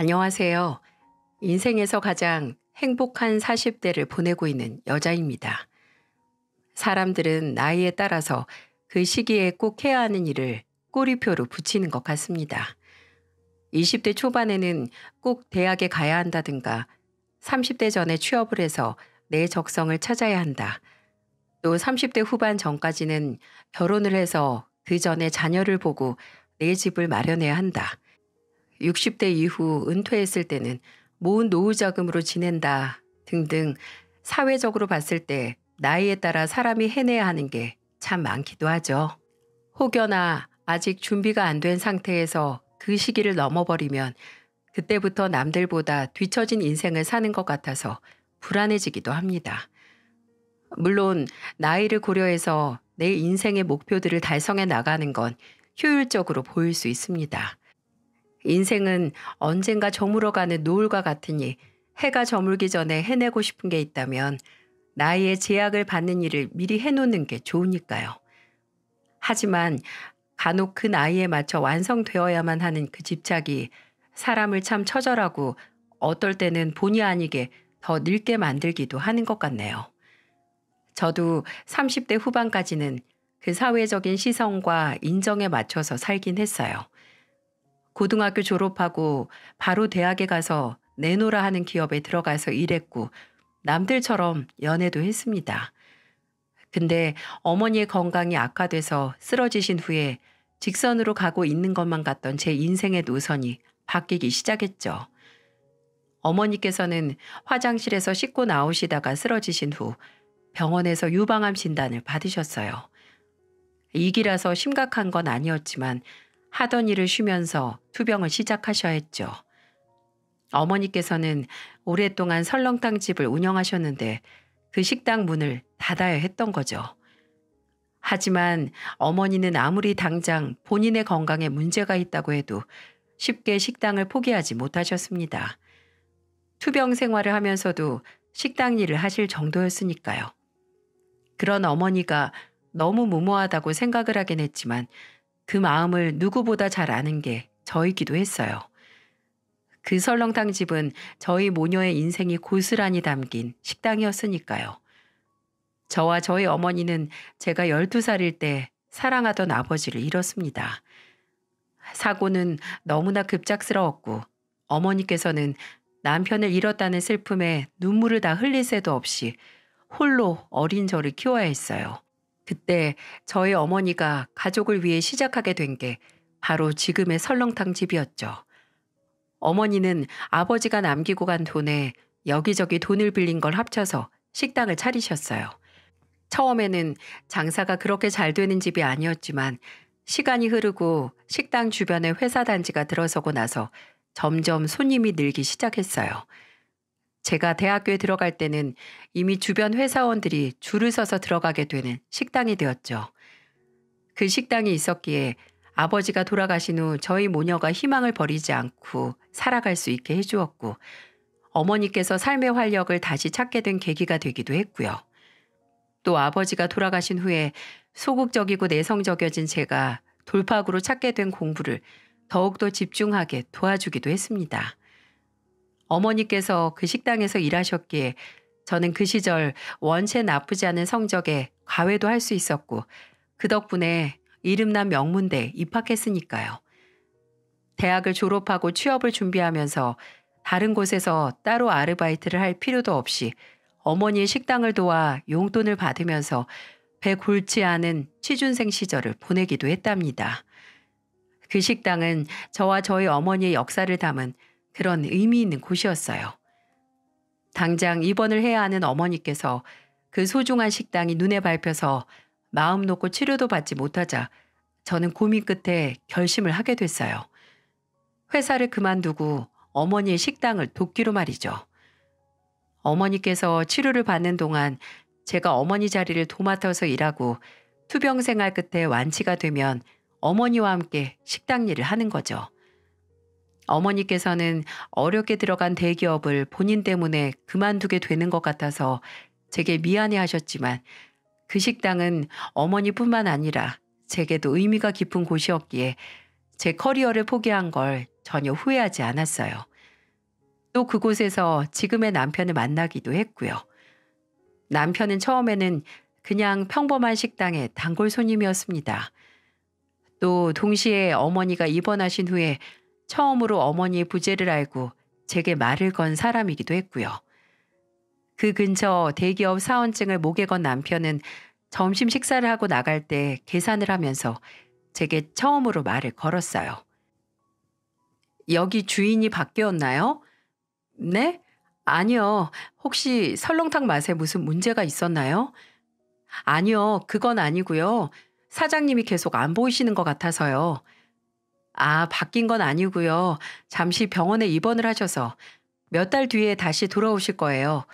안녕하세요. 인생에서 가장 행복한 40대를 보내고 있는 여자입니다. 사람들은 나이에 따라서 그 시기에 꼭 해야 하는 일을 꼬리표로 붙이는 것 같습니다. 20대 초반에는 꼭 대학에 가야 한다든가 30대 전에 취업을 해서 내 적성을 찾아야 한다. 또 30대 후반 전까지는 결혼을 해서 그 전에 자녀를 보고 내 집을 마련해야 한다. 60대 이후 은퇴했을 때는 모은 노후 자금으로 지낸다 등등 사회적으로 봤을 때 나이에 따라 사람이 해내야 하는 게 참 많기도 하죠. 혹여나 아직 준비가 안 된 상태에서 그 시기를 넘어버리면 그때부터 남들보다 뒤처진 인생을 사는 것 같아서 불안해지기도 합니다. 물론 나이를 고려해서 내 인생의 목표들을 달성해 나가는 건 효율적으로 보일 수 있습니다. 인생은 언젠가 저물어가는 노을과 같으니 해가 저물기 전에 해내고 싶은 게 있다면 나이에 제약을 받는 일을 미리 해놓는 게 좋으니까요. 하지만 간혹 그 나이에 맞춰 완성되어야만 하는 그 집착이 사람을 참 처절하고 어떨 때는 본의 아니게 더 늙게 만들기도 하는 것 같네요. 저도 30대 후반까지는 그 사회적인 시선과 인정에 맞춰서 살긴 했어요. 고등학교 졸업하고 바로 대학에 가서 내노라 하는 기업에 들어가서 일했고 남들처럼 연애도 했습니다. 근데 어머니의 건강이 악화돼서 쓰러지신 후에 직선으로 가고 있는 것만 같던 제 인생의 노선이 바뀌기 시작했죠. 어머니께서는 화장실에서 씻고 나오시다가 쓰러지신 후 병원에서 유방암 진단을 받으셨어요. 이기라서 심각한 건 아니었지만 하던 일을 쉬면서 투병을 시작하셔야 했죠. 어머니께서는 오랫동안 설렁탕 집을 운영하셨는데 그 식당 문을 닫아야 했던 거죠. 하지만 어머니는 아무리 당장 본인의 건강에 문제가 있다고 해도 쉽게 식당을 포기하지 못하셨습니다. 투병 생활을 하면서도 식당 일을 하실 정도였으니까요. 그런 어머니가 너무 무모하다고 생각을 하긴 했지만 그 마음을 누구보다 잘 아는 게 저이기도 했어요. 그 설렁탕 집은 저희 모녀의 인생이 고스란히 담긴 식당이었으니까요. 저와 저희 어머니는 제가 12살일 때 사랑하던 아버지를 잃었습니다. 사고는 너무나 급작스러웠고 어머니께서는 남편을 잃었다는 슬픔에 눈물을 다 흘릴 새도 없이 홀로 어린 저를 키워야 했어요. 그때 저의 어머니가 가족을 위해 시작하게 된 게 바로 지금의 설렁탕 집이었죠. 어머니는 아버지가 남기고 간 돈에 여기저기 돈을 빌린 걸 합쳐서 식당을 차리셨어요. 처음에는 장사가 그렇게 잘 되는 집이 아니었지만 시간이 흐르고 식당 주변에 회사 단지가 들어서고 나서 점점 손님이 늘기 시작했어요. 제가 대학교에 들어갈 때는 이미 주변 회사원들이 줄을 서서 들어가게 되는 식당이 되었죠. 그 식당이 있었기에 아버지가 돌아가신 후 저희 모녀가 희망을 버리지 않고 살아갈 수 있게 해주었고 어머니께서 삶의 활력을 다시 찾게 된 계기가 되기도 했고요. 또 아버지가 돌아가신 후에 소극적이고 내성적여진 제가 돌파구로 찾게 된 공부를 더욱더 집중하게 도와주기도 했습니다. 어머니께서 그 식당에서 일하셨기에 저는 그 시절 원체 나쁘지 않은 성적에 과외도 할 수 있었고 그 덕분에 이름난 명문대 에 입학했으니까요. 대학을 졸업하고 취업을 준비하면서 다른 곳에서 따로 아르바이트를 할 필요도 없이 어머니의 식당을 도와 용돈을 받으면서 배 골치 않은 취준생 시절을 보내기도 했답니다. 그 식당은 저와 저희 어머니의 역사를 담은 그런 의미 있는 곳이었어요. 당장 입원을 해야 하는 어머니께서 그 소중한 식당이 눈에 밟혀서 마음 놓고 치료도 받지 못하자 저는 고민 끝에 결심을 하게 됐어요. 회사를 그만두고 어머니의 식당을 돕기로 말이죠. 어머니께서 치료를 받는 동안 제가 어머니 자리를 도맡아서 일하고 투병 생활 끝에 완치가 되면 어머니와 함께 식당 일을 하는 거죠. 어머니께서는 어렵게 들어간 대기업을 본인 때문에 그만두게 되는 것 같아서 제게 미안해 하셨지만 그 식당은 어머니뿐만 아니라 제게도 의미가 깊은 곳이었기에 제 커리어를 포기한 걸 전혀 후회하지 않았어요. 또 그곳에서 지금의 남편을 만나기도 했고요. 남편은 처음에는 그냥 평범한 식당의 단골 손님이었습니다. 또 동시에 어머니가 입원하신 후에 처음으로 어머니의 부재를 알고 제게 말을 건 사람이기도 했고요. 그 근처 대기업 사원증을 목에 건 남편은 점심 식사를 하고 나갈 때 계산을 하면서 제게 처음으로 말을 걸었어요. 여기 주인이 바뀌었나요? 네? 아니요. 혹시 설렁탕 맛에 무슨 문제가 있었나요? 아니요. 그건 아니고요. 사장님이 계속 안 보이시는 것 같아서요. 아, 바뀐 건 아니고요. 잠시 병원에 입원을 하셔서 몇 달 뒤에 다시 돌아오실 거예요.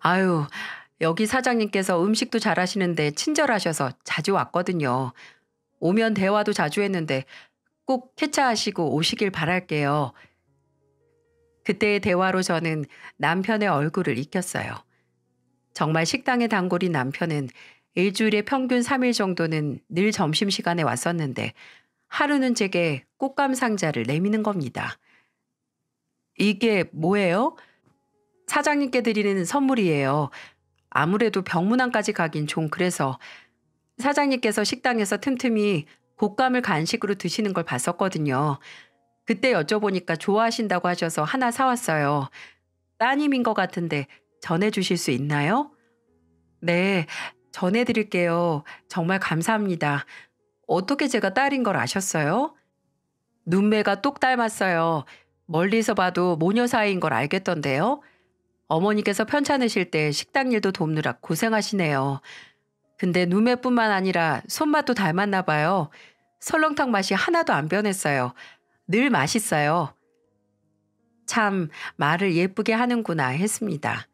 아유, 여기 사장님께서 음식도 잘하시는데 친절하셔서 자주 왔거든요. 오면 대화도 자주 했는데 꼭쾌차하시고 오시길 바랄게요. 그때의 대화로 저는 남편의 얼굴을 익혔어요. 정말 식당의 단골인 남편은 일주일에 평균 3일 정도는 늘 점심시간에 왔었는데 하루는 제게 꽃감 상자를 내미는 겁니다. 이게 뭐예요? 사장님께 드리는 선물이에요. 아무래도 병문안까지 가긴 좀 그래서 사장님께서 식당에서 틈틈이 곶감을 간식으로 드시는 걸 봤었거든요. 그때 여쭤보니까 좋아하신다고 하셔서 하나 사왔어요. 따님인 것 같은데 전해주실 수 있나요? 네, 전해드릴게요. 정말 감사합니다. 어떻게 제가 딸인 걸 아셨어요? 눈매가 똑 닮았어요. 멀리서 봐도 모녀 사이인 걸 알겠던데요. 어머니께서 편찮으실 때 식당 일도 돕느라 고생하시네요. 근데 눈매뿐만 아니라 손맛도 닮았나 봐요. 설렁탕 맛이 하나도 안 변했어요. 늘 맛있어요. 참 말을 예쁘게 하는구나 했습니다.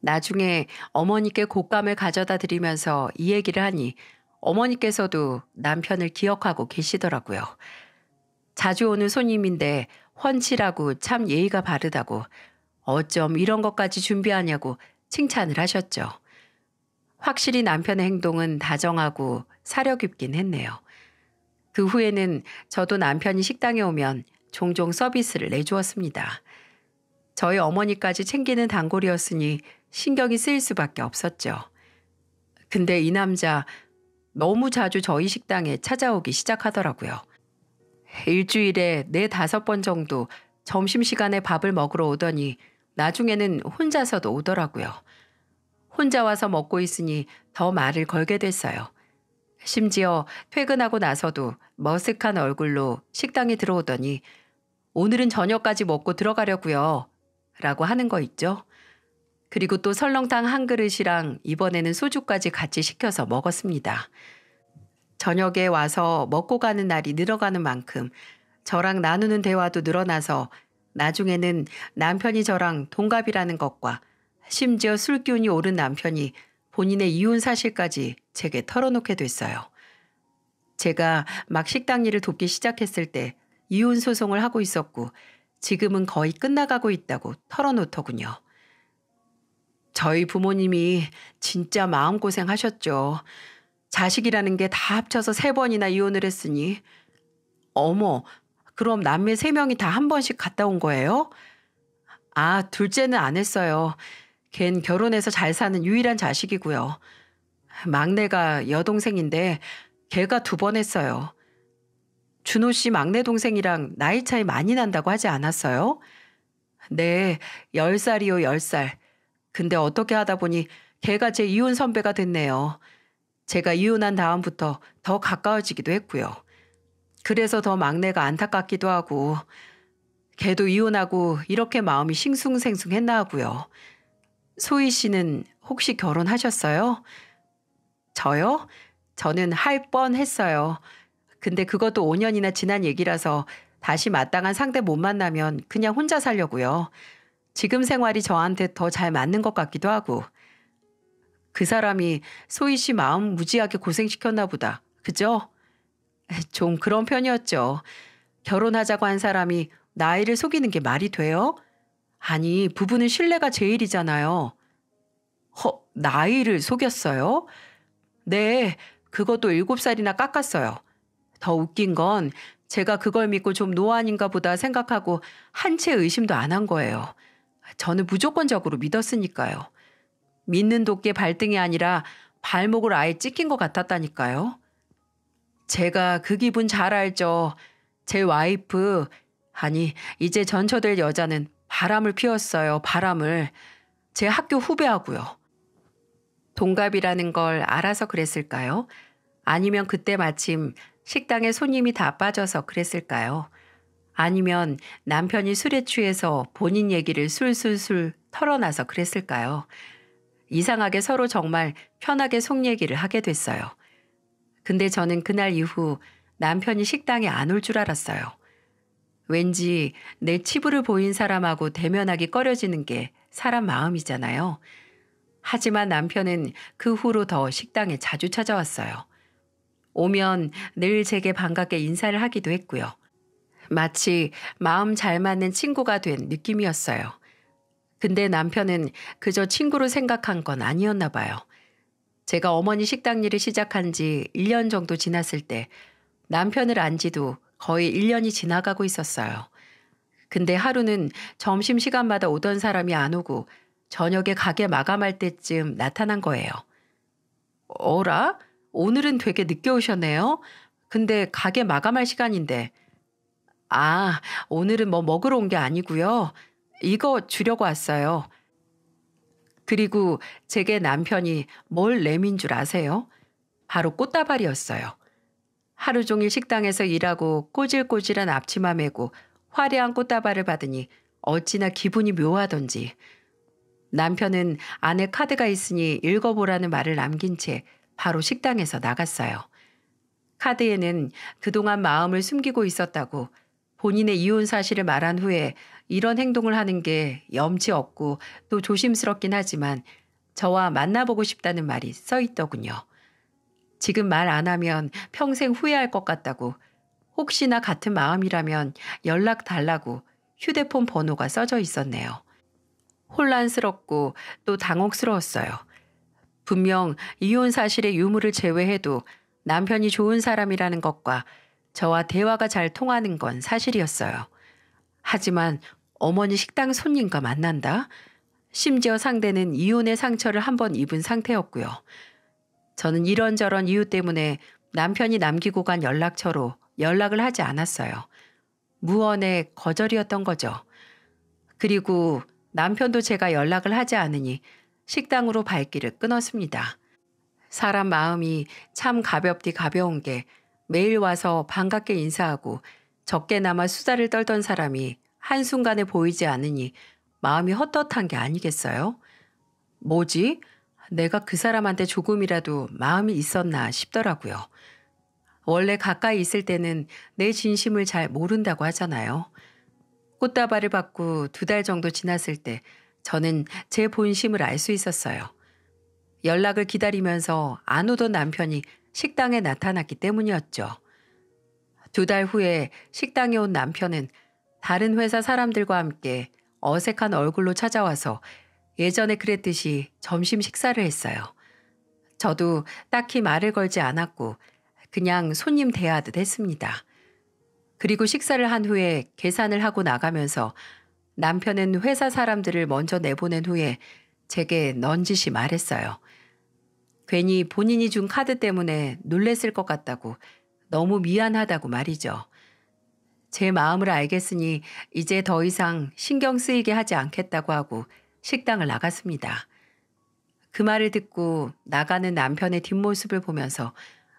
나중에 어머니께 곶감을 가져다 드리면서 이 얘기를 하니 어머니께서도 남편을 기억하고 계시더라고요. 자주 오는 손님인데 훤칠하고 참 예의가 바르다고 어쩜 이런 것까지 준비하냐고 칭찬을 하셨죠. 확실히 남편의 행동은 다정하고 사려 깊긴 했네요. 그 후에는 저도 남편이 식당에 오면 종종 서비스를 내주었습니다. 저희 어머니까지 챙기는 단골이었으니 신경이 쓰일 수밖에 없었죠. 근데 이 남자 너무 자주 저희 식당에 찾아오기 시작하더라고요. 일주일에 네 다섯 번 정도 점심시간에 밥을 먹으러 오더니 나중에는 혼자서도 오더라고요. 혼자 와서 먹고 있으니 더 말을 걸게 됐어요. 심지어 퇴근하고 나서도 머쓱한 얼굴로 식당에 들어오더니 오늘은 저녁까지 먹고 들어가려고요. 라고 하는 거 있죠. 그리고 또 설렁탕 한 그릇이랑 이번에는 소주까지 같이 시켜서 먹었습니다. 저녁에 와서 먹고 가는 날이 늘어가는 만큼 저랑 나누는 대화도 늘어나서 나중에는 남편이 저랑 동갑이라는 것과 심지어 술 기운이 오른 남편이 본인의 이혼 사실까지 제게 털어놓게 됐어요. 제가 막 식당 일을 돕기 시작했을 때 이혼 소송을 하고 있었고 지금은 거의 끝나가고 있다고 털어놓더군요. 저희 부모님이 진짜 마음고생 하셨죠. 자식이라는 게 다 합쳐서 세 번이나 이혼을 했으니. 어머, 그럼 남매 세 명이 다 한 번씩 갔다 온 거예요? 아, 둘째는 안 했어요. 걘 결혼해서 잘 사는 유일한 자식이고요. 막내가 여동생인데 걔가 두 번 했어요. 준호 씨 막내 동생이랑 나이 차이 많이 난다고 하지 않았어요? 네, 10살이요, 10살. 근데 어떻게 하다 보니 걔가 제 이혼 선배가 됐네요. 제가 이혼한 다음부터 더 가까워지기도 했고요. 그래서 더 막내가 안타깝기도 하고 걔도 이혼하고 이렇게 마음이 싱숭생숭했나 하고요. 소희 씨는 혹시 결혼하셨어요? 저요? 저는 할 뻔했어요. 근데 그것도 5년이나 지난 얘기라서 다시 마땅한 상대 못 만나면 그냥 혼자 살려고요. 지금 생활이 저한테 더 잘 맞는 것 같기도 하고 그 사람이 소희 씨 마음 무지하게 고생시켰나 보다. 그죠? 좀 그런 편이었죠. 결혼하자고 한 사람이 나이를 속이는 게 말이 돼요? 아니, 부부는 신뢰가 제일이잖아요. 허, 나이를 속였어요? 네, 그것도 일곱 살이나 깎았어요. 더 웃긴 건 제가 그걸 믿고 좀 노안인가 보다 생각하고 한 채 의심도 안 한 거예요. 저는 무조건적으로 믿었으니까요. 믿는 도끼 발등이 아니라 발목을 아예 찍힌 것 같았다니까요. 제가 그 기분 잘 알죠. 제 와이프, 아니, 이제 전처될 여자는 바람을 피웠어요, 바람을. 제 학교 후배하고요. 동갑이라는 걸 알아서 그랬을까요? 아니면 그때 마침 식당에 손님이 다 빠져서 그랬을까요? 아니면 남편이 술에 취해서 본인 얘기를 술술술 털어놔서 그랬을까요? 이상하게 서로 정말 편하게 속 얘기를 하게 됐어요. 근데 저는 그날 이후 남편이 식당에 안 올 줄 알았어요. 왠지 내 치부를 보인 사람하고 대면하기 꺼려지는 게 사람 마음이잖아요. 하지만 남편은 그 후로 더 식당에 자주 찾아왔어요. 오면 늘 제게 반갑게 인사를 하기도 했고요. 마치 마음 잘 맞는 친구가 된 느낌이었어요. 근데 남편은 그저 친구로 생각한 건 아니었나 봐요. 제가 어머니 식당 일을 시작한 지 1년 정도 지났을 때 남편을 안 지도 거의 1년이 지나가고 있었어요. 근데 하루는 점심시간마다 오던 사람이 안 오고 저녁에 가게 마감할 때쯤 나타난 거예요. 어라? 오늘은 되게 늦게 오셨네요? 근데 가게 마감할 시간인데 아, 오늘은 뭐 먹으러 온 게 아니고요. 이거 주려고 왔어요. 그리고 제게 남편이 뭘 내민 줄 아세요? 바로 꽃다발이었어요. 하루 종일 식당에서 일하고 꼬질꼬질한 앞치마 메고 화려한 꽃다발을 받으니 어찌나 기분이 묘하던지. 남편은 안에 카드가 있으니 읽어보라는 말을 남긴 채 바로 식당에서 나갔어요. 카드에는 그동안 마음을 숨기고 있었다고 본인의 이혼 사실을 말한 후에 이런 행동을 하는 게 염치 없고 또 조심스럽긴 하지만 저와 만나보고 싶다는 말이 써 있더군요. 지금 말 안 하면 평생 후회할 것 같다고 혹시나 같은 마음이라면 연락 달라고 휴대폰 번호가 써져 있었네요. 혼란스럽고 또 당혹스러웠어요. 분명 이혼 사실의 유무를 제외해도 남편이 좋은 사람이라는 것과 저와 대화가 잘 통하는 건 사실이었어요. 하지만 어머니 식당 손님과 만난다? 심지어 상대는 이혼의 상처를 한 번 입은 상태였고요. 저는 이런저런 이유 때문에 남편이 남기고 간 연락처로 연락을 하지 않았어요. 무언의 거절이었던 거죠. 그리고 남편도 제가 연락을 하지 않으니 식당으로 발길을 끊었습니다. 사람 마음이 참 가볍디 가벼운 게 매일 와서 반갑게 인사하고 적게나마 수다를 떨던 사람이 한순간에 보이지 않으니 마음이 헛헛한 게 아니겠어요? 뭐지? 내가 그 사람한테 조금이라도 마음이 있었나 싶더라고요. 원래 가까이 있을 때는 내 진심을 잘 모른다고 하잖아요. 꽃다발을 받고 두 달 정도 지났을 때 저는 제 본심을 알 수 있었어요. 연락을 기다리면서 안 오던 남편이 식당에 나타났기 때문이었죠. 두 달 후에 식당에 온 남편은 다른 회사 사람들과 함께 어색한 얼굴로 찾아와서 예전에 그랬듯이 점심 식사를 했어요. 저도 딱히 말을 걸지 않았고 그냥 손님 대하듯 했습니다. 그리고 식사를 한 후에 계산을 하고 나가면서 남편은 회사 사람들을 먼저 내보낸 후에 제게 넌지시 말했어요. 괜히 본인이 준 카드 때문에 놀랬을 것 같다고 너무 미안하다고 말이죠. 제 마음을 알겠으니 이제 더 이상 신경 쓰이게 하지 않겠다고 하고 식당을 나갔습니다. 그 말을 듣고 나가는 남편의 뒷모습을 보면서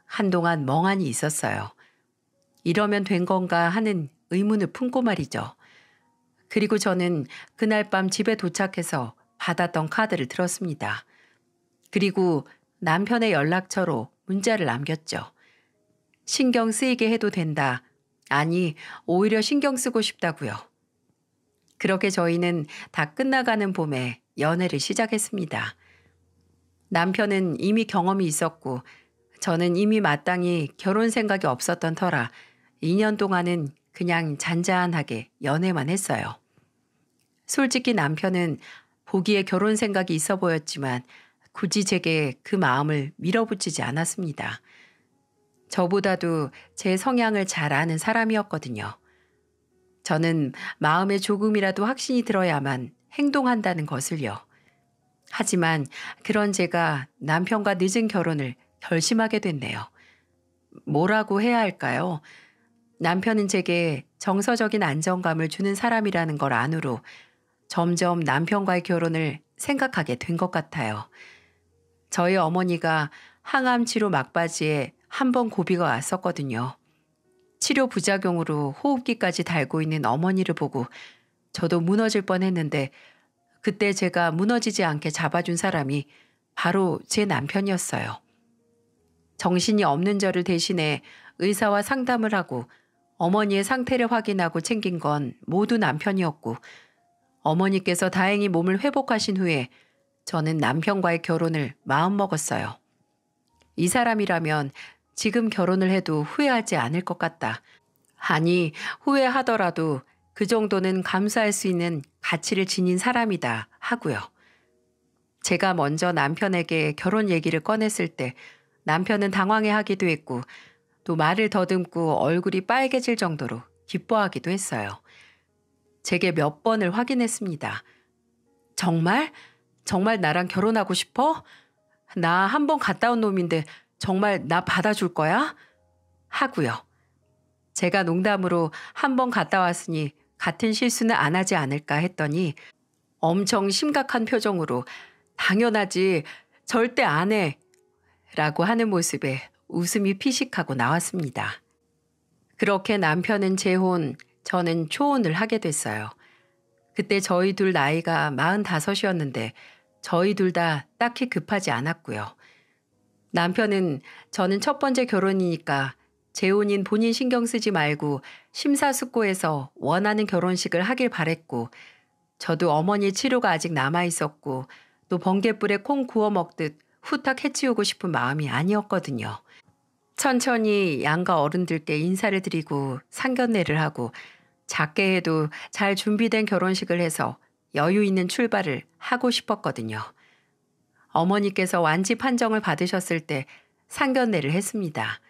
한동안 멍하니 있었어요. 이러면 된 건가 하는 의문을 품고 말이죠. 그리고 저는 그날 밤 집에 도착해서 받았던 카드를 들었습니다. 그리고 남편의 연락처로 문자를 남겼죠. 신경 쓰이게 해도 된다. 아니, 오히려 신경 쓰고 싶다고요. 그렇게 저희는 다 끝나가는 봄에 연애를 시작했습니다. 남편은 이미 경험이 있었고 저는 이미 마땅히 결혼 생각이 없었던 터라 2년 동안은 그냥 잔잔하게 연애만 했어요. 솔직히 남편은 보기에 결혼 생각이 있어 보였지만 굳이 제게 그 마음을 밀어붙이지 않았습니다. 저보다도 제 성향을 잘 아는 사람이었거든요. 저는 마음에 조금이라도 확신이 들어야만 행동한다는 것을요. 하지만 그런 제가 남편과 늦은 결혼을 결심하게 됐네요. 뭐라고 해야 할까요? 남편은 제게 정서적인 안정감을 주는 사람이라는 걸 안으로 점점 남편과의 결혼을 생각하게 된 것 같아요. 저희 어머니가 항암 치료 막바지에 한 번 고비가 왔었거든요. 치료 부작용으로 호흡기까지 달고 있는 어머니를 보고 저도 무너질 뻔했는데 그때 제가 무너지지 않게 잡아준 사람이 바로 제 남편이었어요. 정신이 없는 저를 대신해 의사와 상담을 하고 어머니의 상태를 확인하고 챙긴 건 모두 남편이었고 어머니께서 다행히 몸을 회복하신 후에 저는 남편과의 결혼을 마음먹었어요. 이 사람이라면 지금 결혼을 해도 후회하지 않을 것 같다. 아니, 후회하더라도 그 정도는 감수할 수 있는 가치를 지닌 사람이다 하고요. 제가 먼저 남편에게 결혼 얘기를 꺼냈을 때 남편은 당황해 하기도 했고 또 말을 더듬고 얼굴이 빨개질 정도로 기뻐하기도 했어요. 제게 몇 번을 확인했습니다. 정말? 정말 나랑 결혼하고 싶어? 나 한 번 갔다 온 놈인데 정말 나 받아줄 거야? 하고요. 제가 농담으로 한 번 갔다 왔으니 같은 실수는 안 하지 않을까 했더니 엄청 심각한 표정으로 당연하지 절대 안 해. 라고 하는 모습에 웃음이 피식하고 나왔습니다. 그렇게 남편은 재혼, 저는 초혼을 하게 됐어요. 그때 저희 둘 나이가 45이었는데 저희 둘 다 딱히 급하지 않았고요. 남편은 저는 첫 번째 결혼이니까 재혼인 본인 신경 쓰지 말고 심사숙고해서 원하는 결혼식을 하길 바랬고 저도 어머니 치료가 아직 남아 있었고 또 번개불에 콩 구워 먹듯 후딱 해치우고 싶은 마음이 아니었거든요. 천천히 양가 어른들께 인사를 드리고 상견례를 하고 작게 해도 잘 준비된 결혼식을 해서 여유 있는 출발을 하고 싶었거든요. 어머니께서 완치 판정을 받으셨을 때 상견례를 했습니다.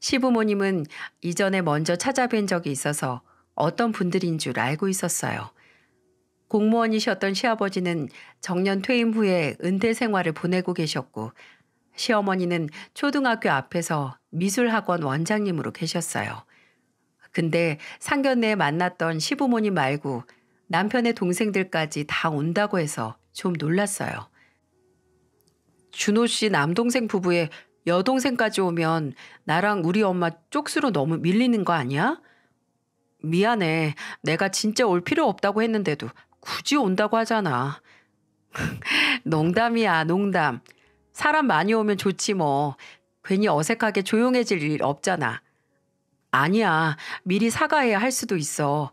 시부모님은 이전에 먼저 찾아뵌 적이 있어서 어떤 분들인 줄 알고 있었어요. 공무원이셨던 시아버지는 정년 퇴임 후에 은퇴 생활을 보내고 계셨고 시어머니는 초등학교 앞에서 미술학원 원장님으로 계셨어요. 근데 상견례에 만났던 시부모님 말고 남편의 동생들까지 다 온다고 해서 좀 놀랐어요. 준호 씨 남동생 부부의 여동생까지 오면 나랑 우리 엄마 쪽수로 너무 밀리는 거 아니야? 미안해. 내가 진짜 올 필요 없다고 했는데도 굳이 온다고 하잖아. 농담이야, 농담. 사람 많이 오면 좋지 뭐. 괜히 어색하게 조용해질 일 없잖아. 아니야. 미리 사과해야 할 수도 있어.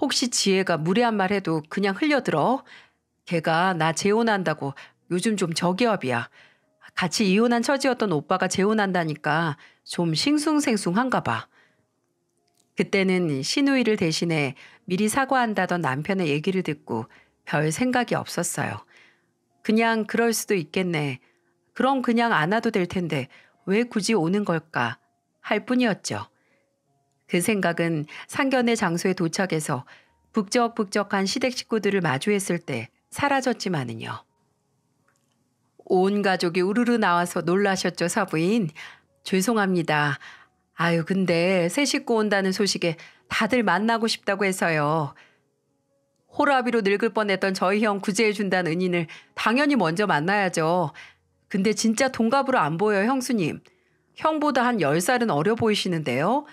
혹시 지혜가 무례한 말 해도 그냥 흘려들어. 걔가 나 재혼한다고 요즘 좀 저기압이야. 같이 이혼한 처지였던 오빠가 재혼한다니까 좀 싱숭생숭한가 봐. 그때는 신우이를 대신해 미리 사과한다던 남편의 얘기를 듣고 별 생각이 없었어요. 그냥 그럴 수도 있겠네. 그럼 그냥 안 와도 될 텐데 왜 굳이 오는 걸까 할 뿐이었죠. 그 생각은 상견례 장소에 도착해서 북적북적한 시댁 식구들을 마주했을 때 사라졌지만은요. 온 가족이 우르르 나와서 놀라셨죠, 사부인. 죄송합니다. 아유, 근데 새 식구 온다는 소식에 다들 만나고 싶다고 해서요. 호라비로 늙을 뻔했던 저희 형 구제해준다는 은인을 당연히 먼저 만나야죠. 근데 진짜 동갑으로 안 보여, 형수님. 형보다 한1 0살은 어려 보이시는데요.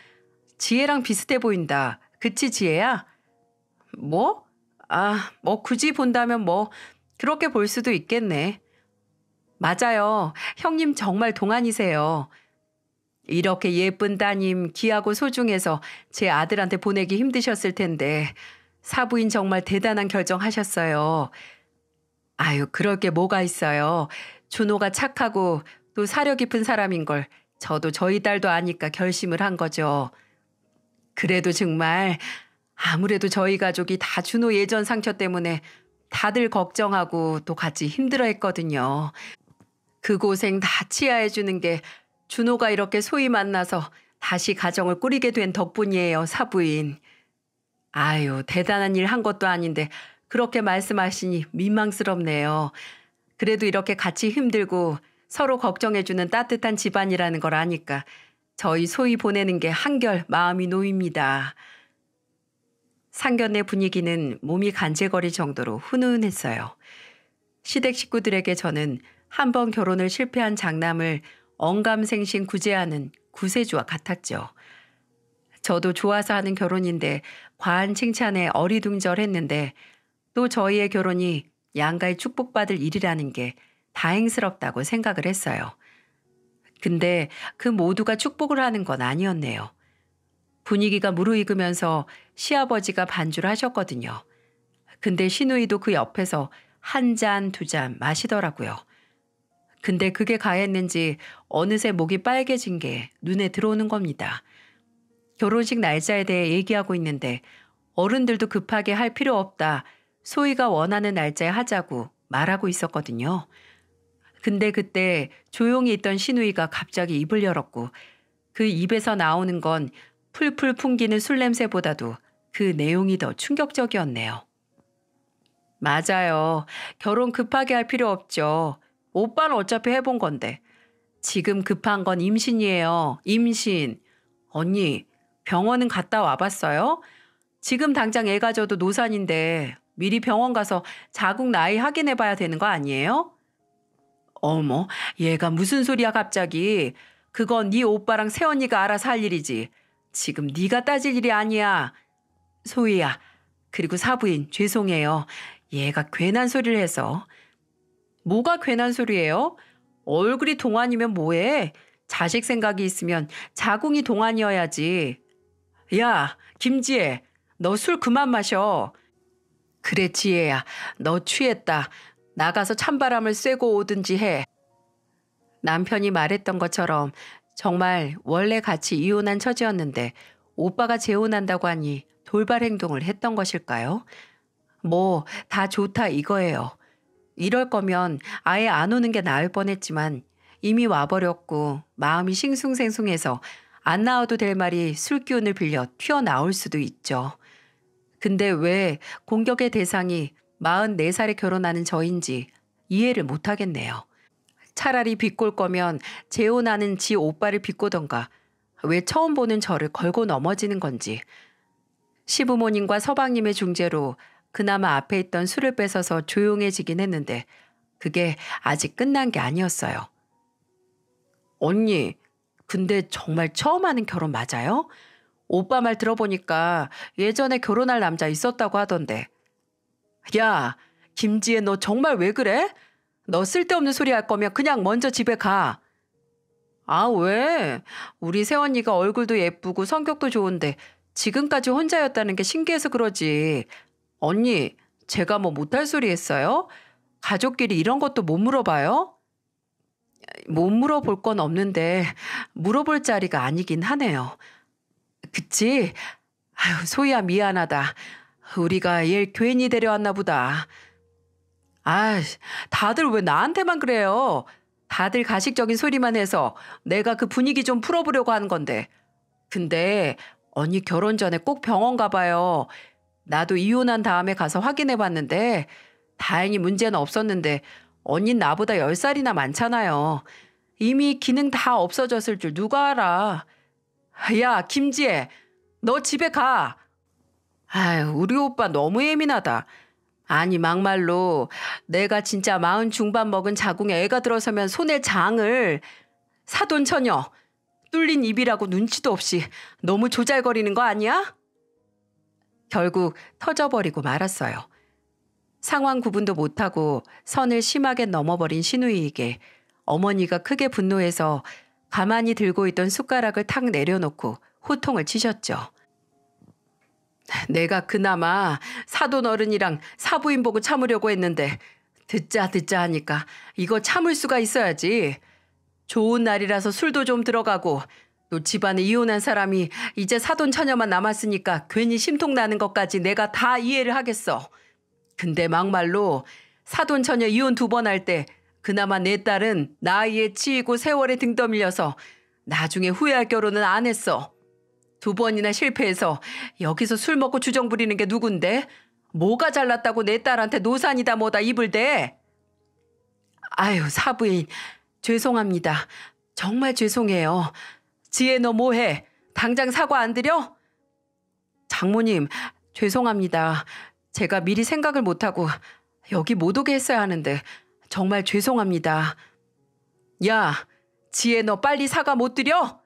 지혜랑 비슷해 보인다. 그치, 지혜야? 뭐? 아, 뭐 굳이 본다면 뭐 그렇게 볼 수도 있겠네. 맞아요. 형님 정말 동안이세요. 이렇게 예쁜 따님 귀하고 소중해서 제 아들한테 보내기 힘드셨을 텐데 사부인 정말 대단한 결정하셨어요. 아유, 그럴 게 뭐가 있어요. 준호가 착하고 또 사려 깊은 사람인 걸 저도 저희 딸도 아니까 결심을 한 거죠. 그래도 정말 아무래도 저희 가족이 다 준호 예전 상처 때문에 다들 걱정하고 또 같이 힘들어 했거든요. 그 고생 다치아해 주는 게 준호가 이렇게 소위 만나서 다시 가정을 꾸리게 된 덕분이에요, 사부인. 아유, 대단한 일 한 것도 아닌데 그렇게 말씀하시니 민망스럽네요. 그래도 이렇게 같이 힘들고 서로 걱정해주는 따뜻한 집안이라는 걸 아니까 저희 소위 보내는 게 한결 마음이 놓입니다. 상견례 분위기는 몸이 간질거릴 정도로 훈훈했어요. 시댁 식구들에게 저는 한 번 결혼을 실패한 장남을 언감생신 구제하는 구세주와 같았죠. 저도 좋아서 하는 결혼인데 과한 칭찬에 어리둥절했는데 또 저희의 결혼이 양가의 축복받을 일이라는 게 다행스럽다고 생각을 했어요. 근데 그 모두가 축복을 하는 건 아니었네요. 분위기가 무르익으면서 시아버지가 반주를 하셨거든요. 근데 시누이도 그 옆에서 한 잔, 두 잔 마시더라고요. 근데 그게 가했는지 어느새 목이 빨개진 게 눈에 들어오는 겁니다. 결혼식 날짜에 대해 얘기하고 있는데 어른들도 급하게 할 필요 없다. 소희가 원하는 날짜에 하자고 말하고 있었거든요. 근데 그때 조용히 있던 신우이가 갑자기 입을 열었고 그 입에서 나오는 건 풀풀 풍기는 술 냄새보다도 그 내용이 더 충격적이었네요. 맞아요. 결혼 급하게 할 필요 없죠. 오빠는 어차피 해본 건데. 지금 급한 건 임신이에요. 임신. 언니, 병원은 갔다 와봤어요? 지금 당장 애가 져도 노산인데 미리 병원 가서 자궁 나이 확인해봐야 되는 거 아니에요? 어머, 얘가 무슨 소리야 갑자기. 그건 네 오빠랑 새언니가 알아서 할 일이지. 지금 네가 따질 일이 아니야. 소희야, 그리고 사부인 죄송해요. 얘가 괜한 소리를 해서. 뭐가 괜한 소리예요? 얼굴이 동안이면 뭐해? 자식 생각이 있으면 자궁이 동안이어야지. 야, 김지혜, 너 술 그만 마셔. 그래, 지혜야, 너 취했다. 나가서 찬바람을 쐬고 오든지 해. 남편이 말했던 것처럼 정말 원래 같이 이혼한 처지였는데 오빠가 재혼한다고 하니 돌발 행동을 했던 것일까요? 뭐, 다 좋다 이거예요. 이럴 거면 아예 안 오는 게 나을 뻔했지만 이미 와버렸고 마음이 싱숭생숭해서 안 나와도 될 말이 술기운을 빌려 튀어나올 수도 있죠. 근데 왜 공격의 대상이 44살에 결혼하는 저인지 이해를 못하겠네요. 차라리 비꼴 거면 재혼하는 지 오빠를 비꼬던가 왜 처음 보는 저를 걸고 넘어지는 건지. 시부모님과 서방님의 중재로 그나마 앞에 있던 술을 뺏어서 조용해지긴 했는데 그게 아직 끝난 게 아니었어요. 언니, 근데 정말 처음 하는 결혼 맞아요? 오빠 말 들어보니까 예전에 결혼할 남자 있었다고 하던데. 야, 김지혜 너 정말 왜 그래? 너 쓸데없는 소리 할 거면 그냥 먼저 집에 가. 아, 왜? 우리 세원이가 얼굴도 예쁘고 성격도 좋은데 지금까지 혼자였다는 게 신기해서 그러지. 언니, 제가 뭐 못할 소리 했어요? 가족끼리 이런 것도 못 물어봐요? 못 물어볼 건 없는데 물어볼 자리가 아니긴 하네요. 그치? 아유, 소희야 미안하다. 우리가 얘 괜히 데려왔나 보다. 아, 다들 왜 나한테만 그래요? 다들 가식적인 소리만 해서 내가 그 분위기 좀 풀어보려고 하는 건데. 근데 언니 결혼 전에 꼭 병원 가봐요. 나도 이혼한 다음에 가서 확인해 봤는데 다행히 문제는 없었는데 언닌 나보다 10살이나 많잖아요. 이미 기능 다 없어졌을 줄 누가 알아. 야, 김지혜, 너 집에 가. 아유, 우리 오빠 너무 예민하다. 아니, 막말로 내가 진짜 마흔 중반 먹은 자궁에 애가 들어서면 손에 장을 사돈 처녀 뚫린 입이라고 눈치도 없이 너무 조잘거리는 거 아니야? 결국 터져버리고 말았어요. 상황 구분도 못하고 선을 심하게 넘어버린 신우이에게 어머니가 크게 분노해서 가만히 들고 있던 숟가락을 탁 내려놓고 호통을 치셨죠. 내가 그나마 사돈 어른이랑 사부인 보고 참으려고 했는데 듣자 듣자 하니까 이거 참을 수가 있어야지. 좋은 날이라서 술도 좀 들어가고 또 집안에 이혼한 사람이 이제 사돈 처녀만 남았으니까 괜히 심통 나는 것까지 내가 다 이해를 하겠어. 근데 막말로 사돈 처녀 이혼 두 번 할 때 그나마 내 딸은 나이에 치이고 세월에 등 떠밀려서 나중에 후회할 결혼은 안 했어. 두 번이나 실패해서 여기서 술 먹고 주정 부리는 게 누군데? 뭐가 잘났다고 내 딸한테 노산이다 뭐다 입을 대? 아유 사부인 죄송합니다. 정말 죄송해요. 지혜 너 뭐해? 당장 사과 안 드려? 장모님 죄송합니다. 제가 미리 생각을 못하고 여기 못 오게 했어야 하는데 정말 죄송합니다. 야 지혜 너 빨리 사과 못 드려?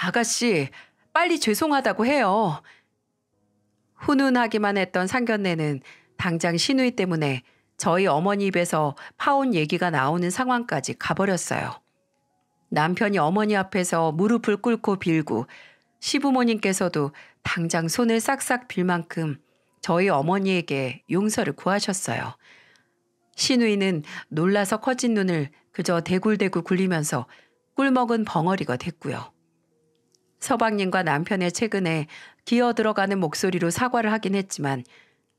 아가씨 빨리 죄송하다고 해요. 훈훈하기만 했던 상견례는 당장 신우이 때문에 저희 어머니 입에서 파혼 얘기가 나오는 상황까지 가버렸어요. 남편이 어머니 앞에서 무릎을 꿇고 빌고 시부모님께서도 당장 손을 싹싹 빌 만큼 저희 어머니에게 용서를 구하셨어요. 신우이는 놀라서 커진 눈을 그저 대굴대굴 굴리면서 꿀먹은 벙어리가 됐고요. 서방님과 남편의 최근에 기어 들어가는 목소리로 사과를 하긴 했지만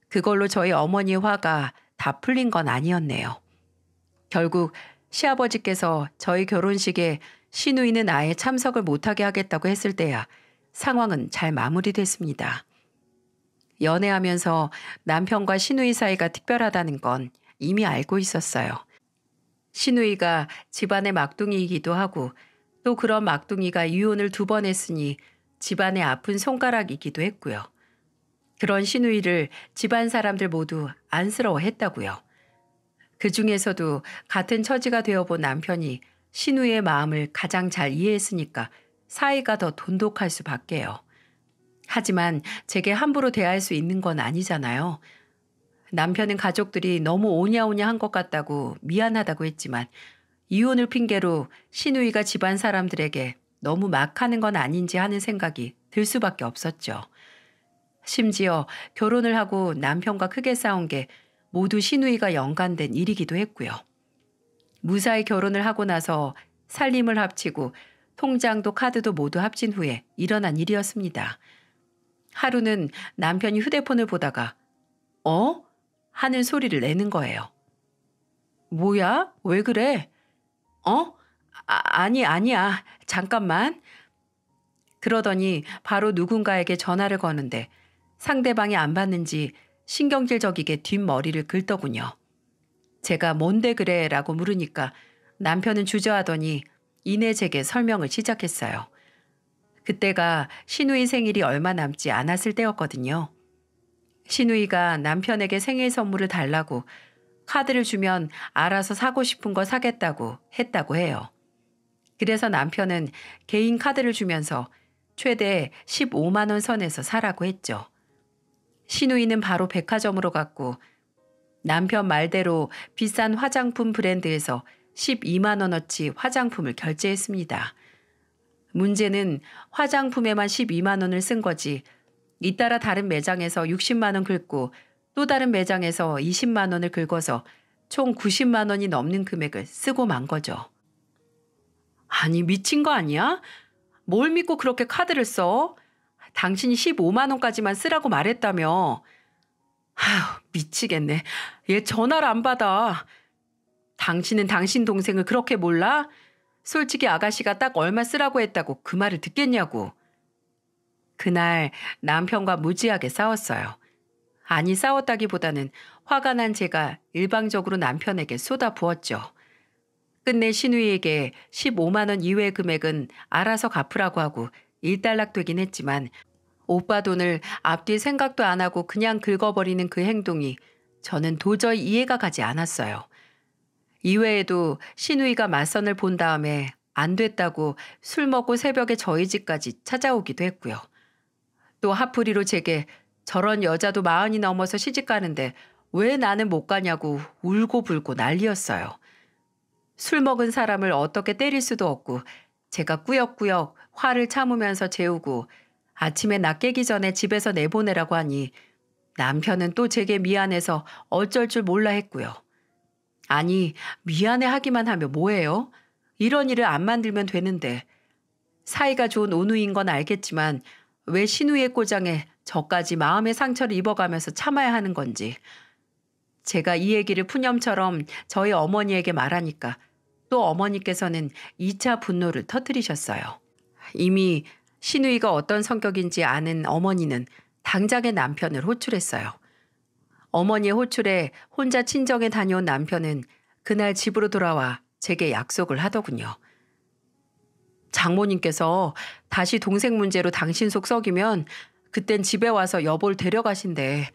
그걸로 저희 어머니 화가 다 풀린 건 아니었네요. 결국 시아버지께서 저희 결혼식에 시누이는 아예 참석을 못하게 하겠다고 했을 때야 상황은 잘 마무리됐습니다. 연애하면서 남편과 시누이 사이가 특별하다는 건 이미 알고 있었어요. 시누이가 집안의 막둥이이기도 하고 또 그런 막둥이가 이혼을 두 번 했으니 집안의 아픈 손가락이기도 했고요. 그런 신우이를 집안 사람들 모두 안쓰러워했다고요. 그 중에서도 같은 처지가 되어본 남편이 신우의 마음을 가장 잘 이해했으니까 사이가 더 돈독할 수밖에요. 하지만 제게 함부로 대할 수 있는 건 아니잖아요. 남편은 가족들이 너무 오냐오냐 한 것 같다고 미안하다고 했지만 이혼을 핑계로 신우이가 집안 사람들에게 너무 막 하는 건 아닌지 하는 생각이 들 수밖에 없었죠. 심지어 결혼을 하고 남편과 크게 싸운 게 모두 신우이가 연관된 일이기도 했고요. 무사히 결혼을 하고 나서 살림을 합치고 통장도 카드도 모두 합친 후에 일어난 일이었습니다. 하루는 남편이 휴대폰을 보다가 어? 하는 소리를 내는 거예요. 뭐야? 왜 그래? 어? 아, 아니, 아니야. 잠깐만. 그러더니 바로 누군가에게 전화를 거는데 상대방이 안 받는지 신경질적이게 뒷머리를 긁더군요. 제가 뭔데 그래? 라고 물으니까 남편은 주저하더니 이내 제게 설명을 시작했어요. 그때가 신우이 생일이 얼마 남지 않았을 때였거든요. 신우이가 남편에게 생일 선물을 달라고 카드를 주면 알아서 사고 싶은 거 사겠다고 했다고 해요. 그래서 남편은 개인 카드를 주면서 최대 15만원 선에서 사라고 했죠. 신우이는 바로 백화점으로 갔고 남편 말대로 비싼 화장품 브랜드에서 12만원어치 화장품을 결제했습니다. 문제는 화장품에만 12만원을 쓴 거지 잇따라 다른 매장에서 60만원 긁고 또 다른 매장에서 20만 원을 긁어서 총 90만 원이 넘는 금액을 쓰고 만 거죠. 아니, 미친 거 아니야? 뭘 믿고 그렇게 카드를 써? 당신이 15만 원까지만 쓰라고 말했다며. 아휴, 미치겠네. 얘 전화를 안 받아. 당신은 당신 동생을 그렇게 몰라? 솔직히 아가씨가 딱 얼마 쓰라고 했다고 그 말을 듣겠냐고. 그날 남편과 무지하게 싸웠어요. 아니 싸웠다기보다는 화가 난 제가 일방적으로 남편에게 쏟아부었죠. 끝내 신우이에게 15만 원 이외 의 금액은 알아서 갚으라고 하고 일단락되긴 했지만 오빠 돈을 앞뒤 생각도 안 하고 그냥 긁어버리는 그 행동이 저는 도저히 이해가 가지 않았어요. 이외에도 신우이가 맞선을 본 다음에 안 됐다고 술 먹고 새벽에 저희 집까지 찾아오기도 했고요. 또 하프리로 제게 저런 여자도 마흔이 넘어서 시집 가는데 왜 나는 못 가냐고 울고불고 난리였어요. 술 먹은 사람을 어떻게 때릴 수도 없고 제가 꾸역꾸역 화를 참으면서 재우고 아침에 낮 깨기 전에 집에서 내보내라고 하니 남편은 또 제게 미안해서 어쩔 줄 몰라 했고요. 아니, 미안해 하기만 하면 뭐해요? 이런 일을 안 만들면 되는데. 사이가 좋은 온우인 건 알겠지만 왜 신우의 꼬장에 저까지 마음의 상처를 입어가면서 참아야 하는 건지. 제가 이 얘기를 푸념처럼 저희 어머니에게 말하니까 또 어머니께서는 2차 분노를 터뜨리셨어요. 이미 신우이가 어떤 성격인지 아는 어머니는 당장의 남편을 호출했어요. 어머니의 호출에 혼자 친정에 다녀온 남편은 그날 집으로 돌아와 제게 약속을 하더군요. 장모님께서 다시 동생 문제로 당신 속 썩이면 그땐 집에 와서 여보를 데려가신대.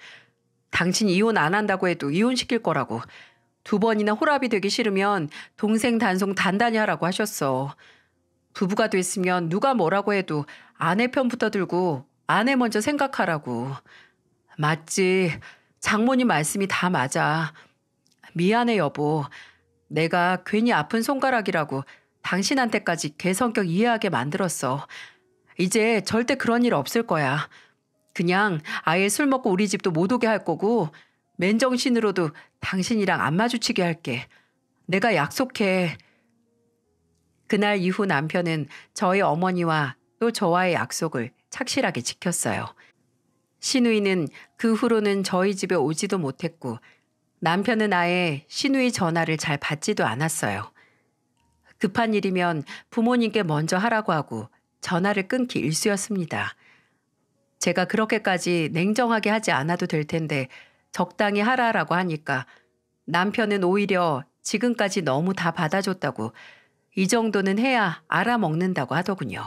당신 이혼 안 한다고 해도 이혼시킬 거라고. 두 번이나 호랍이 되기 싫으면 동생 단속 단단히 하라고 하셨어. 부부가 됐으면 누가 뭐라고 해도 아내 편부터 들고 아내 먼저 생각하라고. 맞지. 장모님 말씀이 다 맞아. 미안해, 여보. 내가 괜히 아픈 손가락이라고 당신한테까지 개성격 이해하게 만들었어. 이제 절대 그런 일 없을 거야. 그냥 아예 술 먹고 우리 집도 못 오게 할 거고 맨정신으로도 당신이랑 안 마주치게 할게. 내가 약속해. 그날 이후 남편은 저희 어머니와 또 저와의 약속을 착실하게 지켰어요. 신우이는 그 후로는 저희 집에 오지도 못했고 남편은 아예 신우이 전화를 잘 받지도 않았어요. 급한 일이면 부모님께 먼저 하라고 하고 전화를 끊기 일쑤였습니다. 제가 그렇게까지 냉정하게 하지 않아도 될 텐데 적당히 하라라고 하니까 남편은 오히려 지금까지 너무 다 받아줬다고 이 정도는 해야 알아먹는다고 하더군요.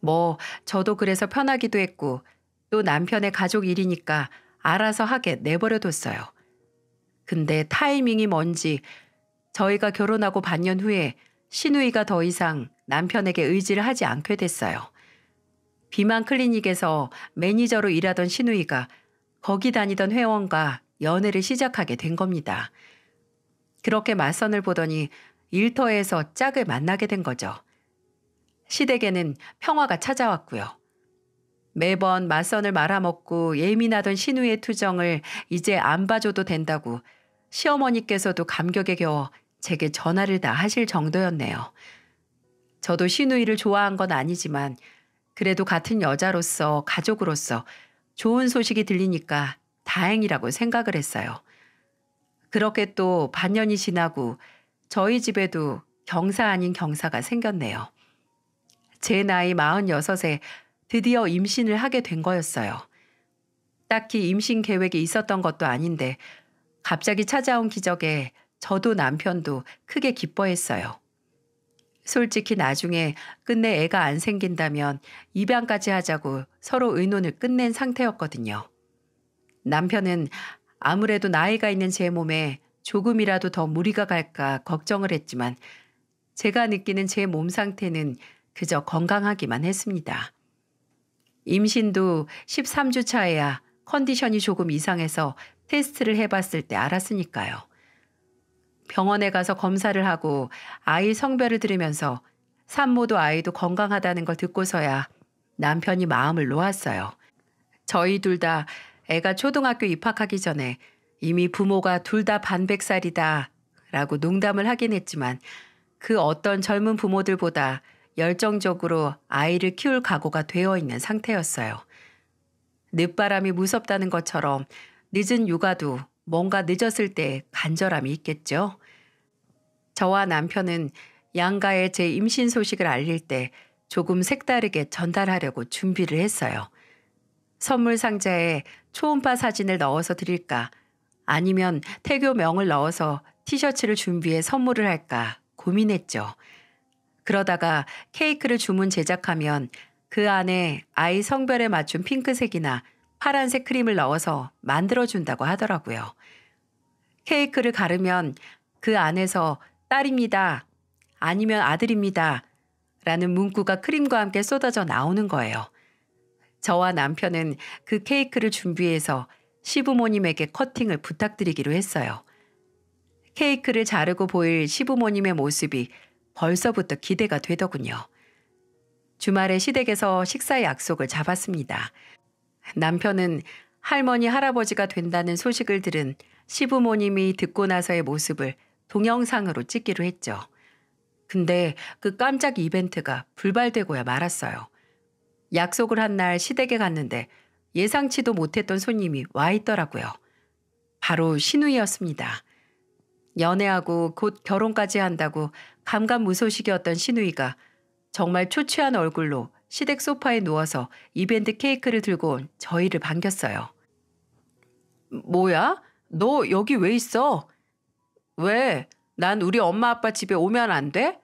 뭐, 저도 그래서 편하기도 했고 또 남편의 가족 일이니까 알아서 하게 내버려뒀어요. 근데 타이밍이 뭔지 저희가 결혼하고 반년 후에 신우이가 더 이상 남편에게 의지를 하지 않게 됐어요. 비만 클리닉에서 매니저로 일하던 신우이가 거기 다니던 회원과 연애를 시작하게 된 겁니다. 그렇게 맞선을 보더니 일터에서 짝을 만나게 된 거죠. 시댁에는 평화가 찾아왔고요. 매번 맞선을 말아먹고 예민하던 신우의 투정을 이제 안 봐줘도 된다고 시어머니께서도 감격에 겨워 제게 전화를 다 하실 정도였네요. 저도 신우이를 좋아한 건 아니지만 그래도 같은 여자로서 가족으로서 좋은 소식이 들리니까 다행이라고 생각을 했어요. 그렇게 또 반년이 지나고 저희 집에도 경사 아닌 경사가 생겼네요. 제 나이 46에 드디어 임신을 하게 된 거였어요. 딱히 임신 계획이 있었던 것도 아닌데 갑자기 찾아온 기적에 저도 남편도 크게 기뻐했어요. 솔직히 나중에 끝내 애가 안 생긴다면 입양까지 하자고 서로 의논을 끝낸 상태였거든요. 남편은 아무래도 나이가 있는 제 몸에 조금이라도 더 무리가 갈까 걱정을 했지만 제가 느끼는 제 몸 상태는 그저 건강하기만 했습니다. 임신도 13주 차에야 컨디션이 조금 이상해서 테스트를 해봤을 때 알았으니까요. 병원에 가서 검사를 하고 아이 성별을 들으면서 산모도 아이도 건강하다는 걸 듣고서야 남편이 마음을 놓았어요. 저희 둘 다 애가 초등학교 입학하기 전에 이미 부모가 둘 다 반백살이다 라고 농담을 하긴 했지만 그 어떤 젊은 부모들보다 열정적으로 아이를 키울 각오가 되어 있는 상태였어요. 늦바람이 무섭다는 것처럼 늦은 육아도 뭔가 늦었을 때 간절함이 있겠죠. 저와 남편은 양가의제 임신 소식을 알릴 때 조금 색다르게 전달하려고 준비를 했어요. 선물 상자에 초음파 사진을 넣어서 드릴까 아니면 태교명을 넣어서 티셔츠를 준비해 선물을 할까 고민했죠. 그러다가 케이크를 주문 제작하면 그 안에 아이 성별에 맞춘 핑크색이나 파란색 크림을 넣어서 만들어준다고 하더라고요. 케이크를 가르면 그 안에서 딸입니다. 아니면 아들입니다. 라는 문구가 크림과 함께 쏟아져 나오는 거예요. 저와 남편은 그 케이크를 준비해서 시부모님에게 커팅을 부탁드리기로 했어요. 케이크를 자르고 보일 시부모님의 모습이 벌써부터 기대가 되더군요. 주말에 시댁에서 식사 약속을 잡았습니다. 남편은 할머니 할아버지가 된다는 소식을 들은 시부모님이 듣고 나서의 모습을 동영상으로 찍기로 했죠. 근데 그 깜짝 이벤트가 불발되고야 말았어요. 약속을 한 날 시댁에 갔는데 예상치도 못했던 손님이 와 있더라고요. 바로 신우이였습니다. 연애하고 곧 결혼까지 한다고 감감무소식이었던 신우이가 정말 초췌한 얼굴로 시댁 소파에 누워서 이벤트 케이크를 들고 온 저희를 반겼어요. 뭐야? 너 여기 왜 있어? 왜? 난 우리 엄마 아빠 집에 오면 안 돼?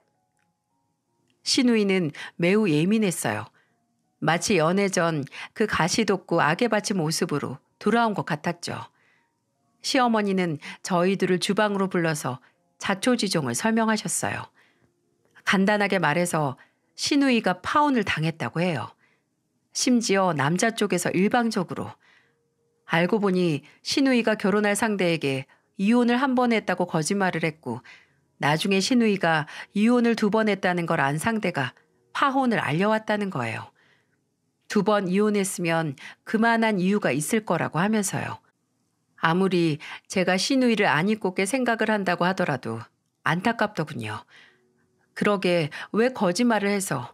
신우이는 매우 예민했어요. 마치 연애 전 그 가시돋고 악에 받친 모습으로 돌아온 것 같았죠. 시어머니는 저희들을 주방으로 불러서 자초지종을 설명하셨어요. 간단하게 말해서 신우이가 파혼을 당했다고 해요. 심지어 남자 쪽에서 일방적으로. 알고 보니 신우이가 결혼할 상대에게 이혼을 한 번 했다고 거짓말을 했고 나중에 신우이가 이혼을 두 번 했다는 걸 안 상대가 파혼을 알려왔다는 거예요. 두 번 이혼했으면 그만한 이유가 있을 거라고 하면서요. 아무리 제가 신우이를 안 잊고 게 생각을 한다고 하더라도 안타깝더군요. 그러게 왜 거짓말을 해서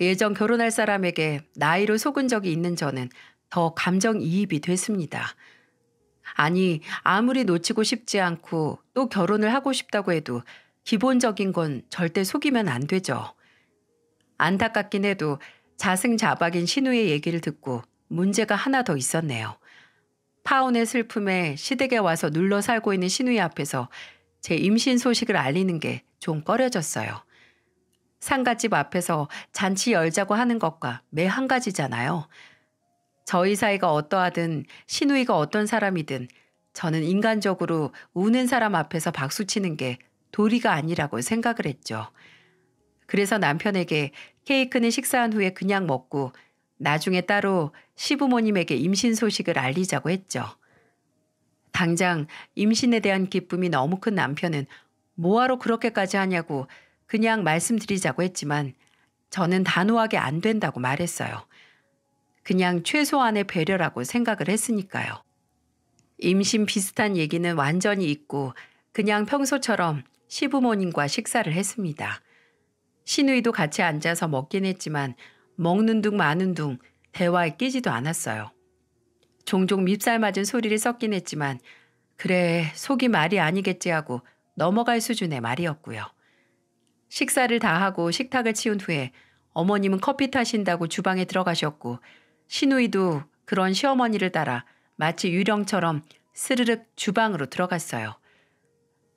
예전 결혼할 사람에게 나이로 속은 적이 있는 저는 더 감정이입이 됐습니다. 아니 아무리 놓치고 싶지 않고 또 결혼을 하고 싶다고 해도 기본적인 건 절대 속이면 안 되죠. 안타깝긴 해도 자승자박인 신우의 얘기를 듣고 문제가 하나 더 있었네요. 파혼의 슬픔에 시댁에 와서 눌러 살고 있는 신우의 앞에서 제 임신 소식을 알리는 게좀 꺼려졌어요. 상가집 앞에서 잔치 열자고 하는 것과 매 한 가지잖아요. 저희 사이가 어떠하든 신우이가 어떤 사람이든 저는 인간적으로 우는 사람 앞에서 박수치는 게 도리가 아니라고 생각을 했죠. 그래서 남편에게 케이크는 식사한 후에 그냥 먹고 나중에 따로 시부모님에게 임신 소식을 알리자고 했죠. 당장 임신에 대한 기쁨이 너무 큰 남편은 뭐하러 그렇게까지 하냐고 그냥 말씀드리자고 했지만 저는 단호하게 안 된다고 말했어요. 그냥 최소한의 배려라고 생각을 했으니까요. 임신 비슷한 얘기는 완전히 잊고 그냥 평소처럼 시부모님과 식사를 했습니다. 신우이도 같이 앉아서 먹긴 했지만 먹는 둥 마는 둥 대화에 끼지도 않았어요. 종종 밉살 맞은 소리를 썼긴 했지만 그래 속이 말이 아니겠지 하고 넘어갈 수준의 말이었고요. 식사를 다 하고 식탁을 치운 후에 어머님은 커피 타신다고 주방에 들어가셨고 신우이도 그런 시어머니를 따라 마치 유령처럼 스르륵 주방으로 들어갔어요.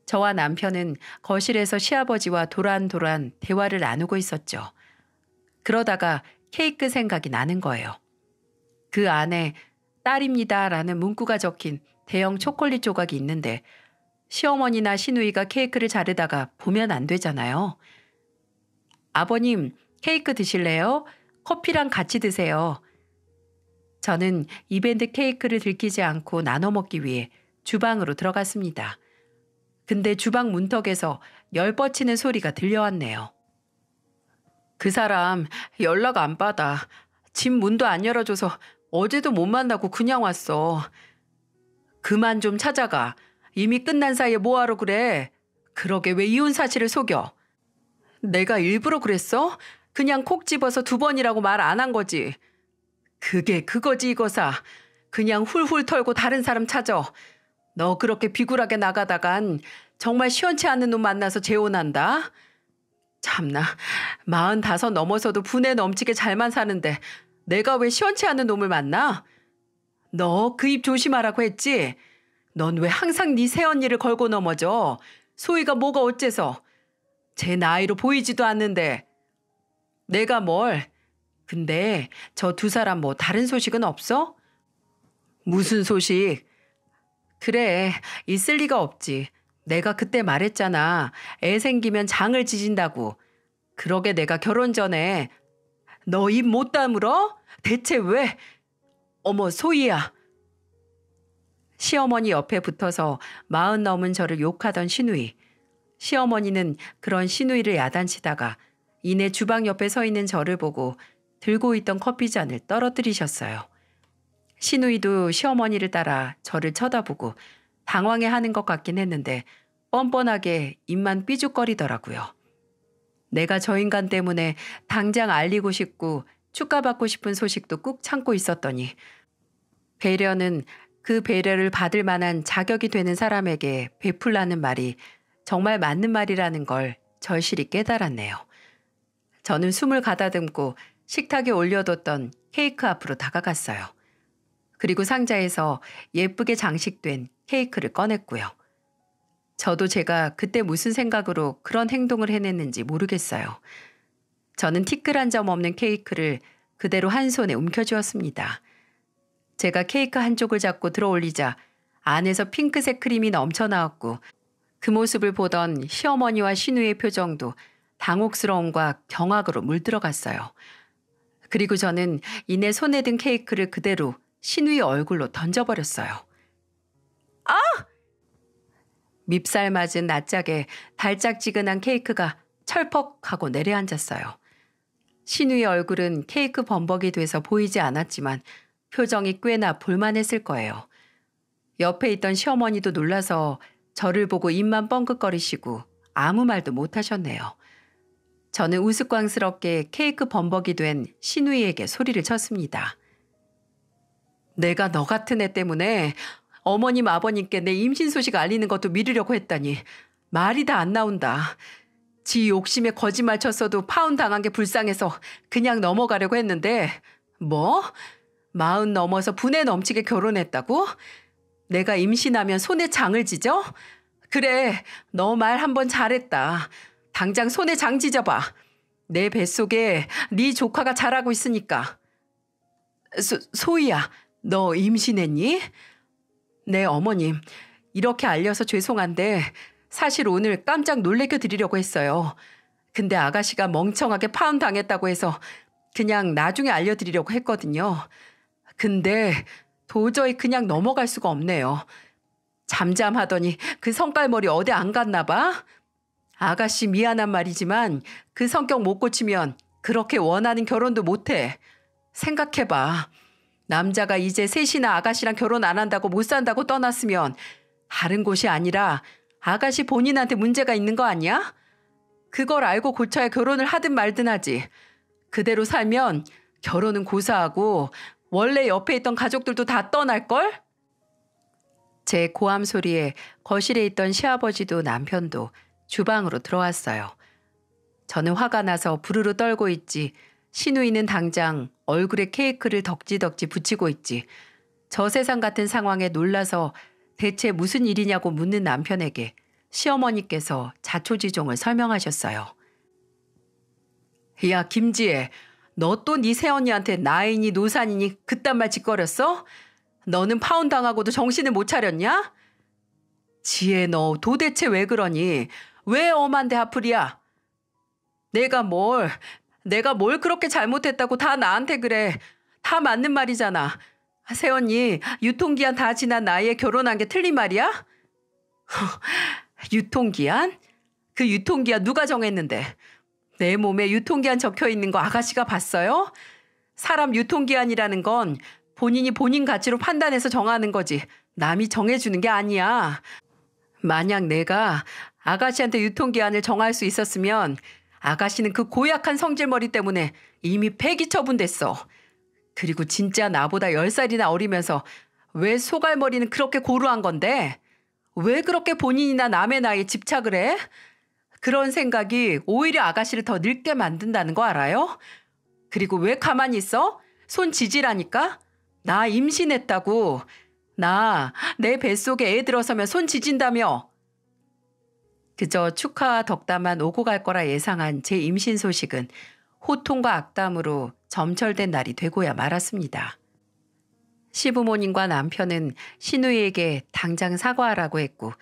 저와 남편은 거실에서 시아버지와 도란도란 대화를 나누고 있었죠. 그러다가 케이크 생각이 나는 거예요. 그 안에 딸입니다라는 문구가 적힌 대형 초콜릿 조각이 있는데 시어머니나 시누이가 케이크를 자르다가 보면 안 되잖아요. 아버님, 케이크 드실래요? 커피랑 같이 드세요. 저는 이벤트 케이크를 들키지 않고 나눠 먹기 위해 주방으로 들어갔습니다. 근데 주방 문턱에서 열 뻗치는 소리가 들려왔네요. 그 사람 연락 안 받아. 집 문도 안 열어줘서 어제도 못 만나고 그냥 왔어. 그만 좀 찾아가. 이미 끝난 사이에 뭐하러 그래? 그러게 왜 이혼 사실을 속여? 내가 일부러 그랬어? 그냥 콕 집어서 두 번이라고 말 안 한 거지. 그게 그거지 이거사. 그냥 훌훌 털고 다른 사람 찾아. 너 그렇게 비굴하게 나가다간 정말 시원치 않은 놈 만나서 재혼한다. 참나, 마흔 다섯 넘어서도 분에 넘치게 잘만 사는데 내가 왜 시원치 않은 놈을 만나? 너 그 입 조심하라고 했지? 넌왜 항상 네 새언니를 걸고 넘어져? 소희가 뭐가 어째서? 제 나이로 보이지도 않는데. 내가 뭘? 근데 저 두 사람 뭐 다른 소식은 없어? 무슨 소식? 그래, 있을 리가 없지. 내가 그때 말했잖아. 애 생기면 장을 지진다고. 그러게 내가 결혼 전에 너 입 못 다물어? 대체 왜? 어머, 소희야. 시어머니 옆에 붙어서 마흔 넘은 저를 욕하던 시누이. 시어머니는 그런 시누이를 야단치다가 이내 주방 옆에 서 있는 저를 보고 들고 있던 커피잔을 떨어뜨리셨어요. 시누이도 시어머니를 따라 저를 쳐다보고 당황해 하는 것 같긴 했는데 뻔뻔하게 입만 삐죽거리더라고요. 내가 저 인간 때문에 당장 알리고 싶고 축가받고 싶은 소식도 꾹 참고 있었더니 배려는 그 배려를 받을 만한 자격이 되는 사람에게 베풀라는 말이 정말 맞는 말이라는 걸 절실히 깨달았네요. 저는 숨을 가다듬고 식탁에 올려뒀던 케이크 앞으로 다가갔어요. 그리고 상자에서 예쁘게 장식된 케이크를 꺼냈고요. 저도 제가 그때 무슨 생각으로 그런 행동을 해냈는지 모르겠어요. 저는 티끌 한 점 없는 케이크를 그대로 한 손에 움켜쥐었습니다. 제가 케이크 한쪽을 잡고 들어올리자 안에서 핑크색 크림이 넘쳐 나왔고 그 모습을 보던 시어머니와 시누의 표정도 당혹스러움과 경악으로 물들어갔어요. 그리고 저는 이내 손에 든 케이크를 그대로 시누의 얼굴로 던져버렸어요. 아! 밉살 맞은 낯짝에 달짝지근한 케이크가 철퍽 하고 내려앉았어요. 신우의 얼굴은 케이크 범벅이 돼서 보이지 않았지만 표정이 꽤나 볼만했을 거예요. 옆에 있던 시어머니도 놀라서 저를 보고 입만 뻥긋거리시고 아무 말도 못하셨네요. 저는 우스꽝스럽게 케이크 범벅이 된 신우이에게 소리를 쳤습니다. 내가 너 같은 애 때문에 어머님 아버님께 내 임신 소식 알리는 것도 미루려고 했다니 말이 다 안 나온다. 지 욕심에 거짓말 쳤어도 파운 당한 게 불쌍해서 그냥 넘어가려고 했는데 뭐? 마흔 넘어서 분에 넘치게 결혼했다고? 내가 임신하면 손에 장을 지죠? 그래, 너 말 한번 잘했다. 당장 손에 장 지져봐. 내 뱃속에 네 조카가 자라고 있으니까. 소, 소희야, 너 임신했니? 네, 어머님. 이렇게 알려서 죄송한데 사실 오늘 깜짝 놀래켜 드리려고 했어요. 근데 아가씨가 멍청하게 파혼당했다고 해서 그냥 나중에 알려드리려고 했거든요. 근데 도저히 그냥 넘어갈 수가 없네요. 잠잠하더니 그 성깔머리 어디 안 갔나 봐? 아가씨 미안한 말이지만 그 성격 못 고치면 그렇게 원하는 결혼도 못해. 생각해봐. 남자가 이제 셋이나 아가씨랑 결혼 안 한다고 못 산다고 떠났으면 다른 곳이 아니라 아가씨 본인한테 문제가 있는 거 아니야? 그걸 알고 고쳐야 결혼을 하든 말든 하지. 그대로 살면 결혼은 고사하고 원래 옆에 있던 가족들도 다 떠날걸? 제 고함 소리에 거실에 있던 시아버지도 남편도 주방으로 들어왔어요. 저는 화가 나서 부르르 떨고 있지 신우이는 당장 얼굴에 케이크를 덕지덕지 붙이고 있지 저 세상 같은 상황에 놀라서 대체 무슨 일이냐고 묻는 남편에게 시어머니께서 자초지종을 설명하셨어요. 야 김지혜 너또니 네 새언니한테 나이니 노산이니 그딴 말 짓거렸어? 너는 파혼 당하고도 정신을 못 차렸냐? 지혜 너 도대체 왜 그러니? 왜 엄한데 하풀이야? 내가 뭘, 내가 뭘 그렇게 잘못했다고 다 나한테 그래. 다 맞는 말이잖아. 새언니, 유통기한 다 지난 나이에 결혼한 게 틀린 말이야? 유통기한? 그 유통기한 누가 정했는데? 내 몸에 유통기한 적혀 있는 거 아가씨가 봤어요? 사람 유통기한이라는 건 본인이 본인 가치로 판단해서 정하는 거지. 남이 정해주는 게 아니야. 만약 내가 아가씨한테 유통기한을 정할 수 있었으면 아가씨는 그 고약한 성질머리 때문에 이미 폐기 처분됐어. 그리고 진짜 나보다 10살이나 어리면서 왜 소갈머리는 그렇게 고루한 건데? 왜 그렇게 본인이나 남의 나이에 집착을 해? 그런 생각이 오히려 아가씨를 더 늙게 만든다는 거 알아요? 그리고 왜 가만히 있어? 손 지지라니까? 나 임신했다고. 나 내 뱃속에 애 들어서면 손 지진다며. 그저 축하 덕담만 오고 갈 거라 예상한 제 임신 소식은 호통과 악담으로 점철된 날이 되고야 말았습니다. 시부모님과 남편은 신우이에게 당장 사과하라고 했고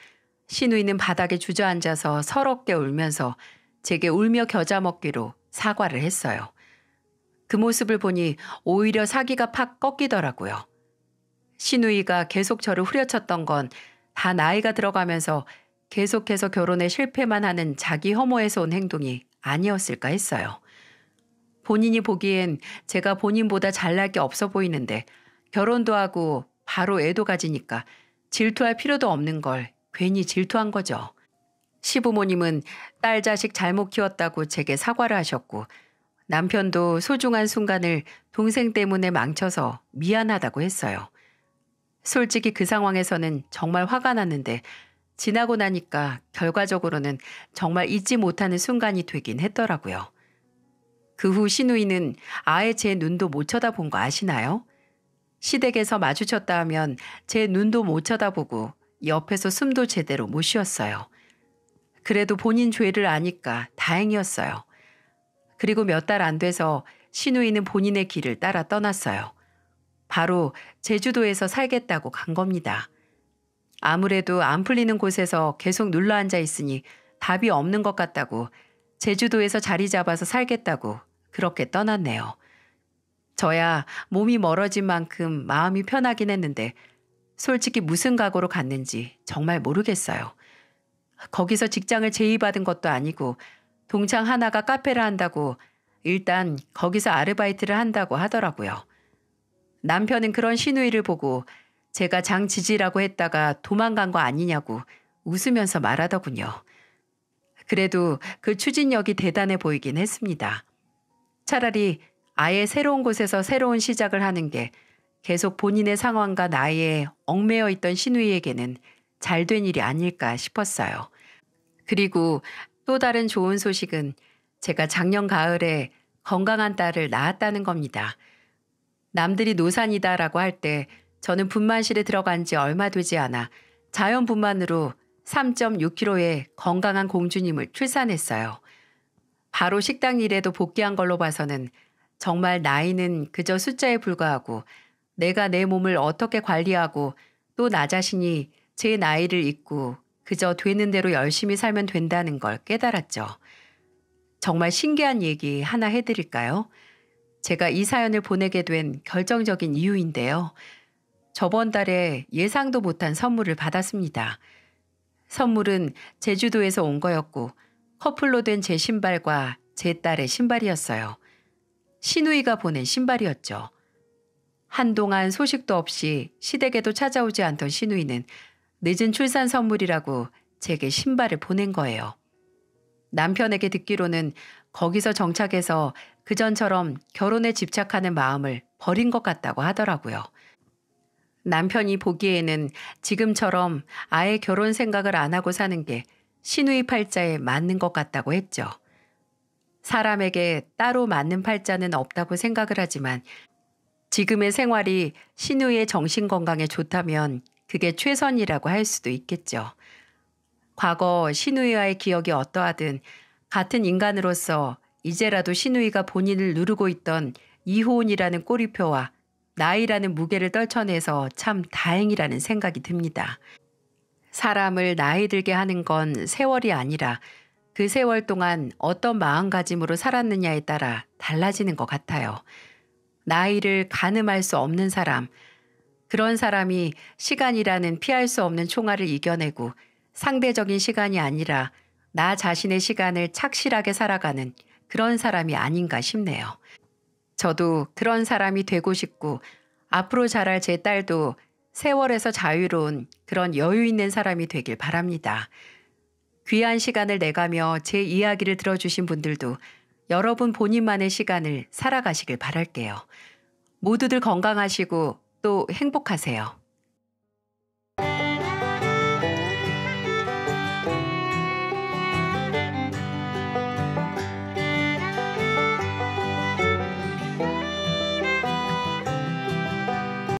신우이는 바닥에 주저앉아서 서럽게 울면서 제게 울며 겨자 먹기로 사과를 했어요. 그 모습을 보니 오히려 사기가 팍 꺾이더라고요. 신우이가 계속 저를 후려쳤던 건 다 나이가 들어가면서 계속해서 결혼에 실패만 하는 자기 혐오에서 온 행동이 아니었을까 했어요. 본인이 보기엔 제가 본인보다 잘날 게 없어 보이는데 결혼도 하고 바로 애도 가지니까 질투할 필요도 없는 걸 괜히 질투한 거죠. 시부모님은 딸 자식 잘못 키웠다고 제게 사과를 하셨고 남편도 소중한 순간을 동생 때문에 망쳐서 미안하다고 했어요. 솔직히 그 상황에서는 정말 화가 났는데 지나고 나니까 결과적으로는 정말 잊지 못하는 순간이 되긴 했더라고요. 그후 신우이는 아예 제 눈도 못 쳐다본 거 아시나요? 시댁에서 마주쳤다 하면 제 눈도 못 쳐다보고 옆에서 숨도 제대로 못 쉬었어요. 그래도 본인 죄를 아니까 다행이었어요. 그리고 몇 달 안 돼서 신우이는 본인의 길을 따라 떠났어요. 바로 제주도에서 살겠다고 간 겁니다. 아무래도 안 풀리는 곳에서 계속 눌러 앉아 있으니 답이 없는 것 같다고 제주도에서 자리 잡아서 살겠다고 그렇게 떠났네요. 저야 몸이 멀어진 만큼 마음이 편하긴 했는데 솔직히 무슨 각오로 갔는지 정말 모르겠어요. 거기서 직장을 제의받은 것도 아니고 동창 하나가 카페를 한다고 일단 거기서 아르바이트를 한다고 하더라고요. 남편은 그런 시누이를 보고 제가 장지지라고 했다가 도망간 거 아니냐고 웃으면서 말하더군요. 그래도 그 추진력이 대단해 보이긴 했습니다. 차라리 아예 새로운 곳에서 새로운 시작을 하는 게 계속 본인의 상황과 나이에 얽매여 있던 신우이에게는 잘 된 일이 아닐까 싶었어요. 그리고 또 다른 좋은 소식은 제가 작년 가을에 건강한 딸을 낳았다는 겁니다. 남들이 노산이다라고 할 때 저는 분만실에 들어간 지 얼마 되지 않아 자연 분만으로 3.6kg의 건강한 공주님을 출산했어요. 바로 식당 일에도 복귀한 걸로 봐서는 정말 나이는 그저 숫자에 불과하고 내가 내 몸을 어떻게 관리하고 또 나 자신이 제 나이를 잊고 그저 되는 대로 열심히 살면 된다는 걸 깨달았죠. 정말 신기한 얘기 하나 해드릴까요? 제가 이 사연을 보내게 된 결정적인 이유인데요. 저번 달에 예상도 못한 선물을 받았습니다. 선물은 제주도에서 온 거였고 커플로 된 제 신발과 제 딸의 신발이었어요. 신우이가 보낸 신발이었죠. 한동안 소식도 없이 시댁에도 찾아오지 않던 신우이는 늦은 출산 선물이라고 제게 신발을 보낸 거예요. 남편에게 듣기로는 거기서 정착해서 그전처럼 결혼에 집착하는 마음을 버린 것 같다고 하더라고요. 남편이 보기에는 지금처럼 아예 결혼 생각을 안 하고 사는 게 신우이 팔자에 맞는 것 같다고 했죠. 사람에게 따로 맞는 팔자는 없다고 생각을 하지만 지금의 생활이 신우의 정신 건강에 좋다면 그게 최선이라고 할 수도 있겠죠. 과거 신우이와의 기억이 어떠하든 같은 인간으로서 이제라도 신우이가 본인을 누르고 있던 이혼이라는 꼬리표와 나이라는 무게를 떨쳐내서 참 다행이라는 생각이 듭니다. 사람을 나이 들게 하는 건 세월이 아니라 그 세월 동안 어떤 마음가짐으로 살았느냐에 따라 달라지는 것 같아요. 나이를 가늠할 수 없는 사람, 그런 사람이 시간이라는 피할 수 없는 총알을 이겨내고 상대적인 시간이 아니라 나 자신의 시간을 착실하게 살아가는 그런 사람이 아닌가 싶네요. 저도 그런 사람이 되고 싶고 앞으로 자랄 제 딸도 세월에서 자유로운 그런 여유 있는 사람이 되길 바랍니다. 귀한 시간을 내가며 제 이야기를 들어주신 분들도 여러분 본인만의 시간을 살아가시길 바랄게요. 모두들 건강하시고 또 행복하세요.